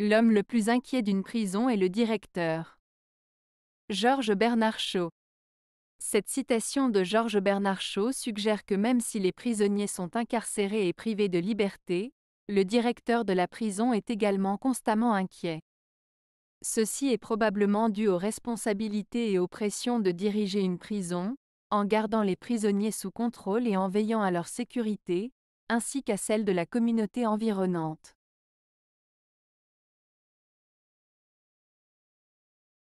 L'homme le plus inquiet d'une prison est le directeur. Georges Bernard Shaw. Cette citation de Georges Bernard Shaw suggère que même si les prisonniers sont incarcérés et privés de liberté, le directeur de la prison est également constamment inquiet. Ceci est probablement dû aux responsabilités et aux pressions de diriger une prison, en gardant les prisonniers sous contrôle et en veillant à leur sécurité, ainsi qu'à celle de la communauté environnante.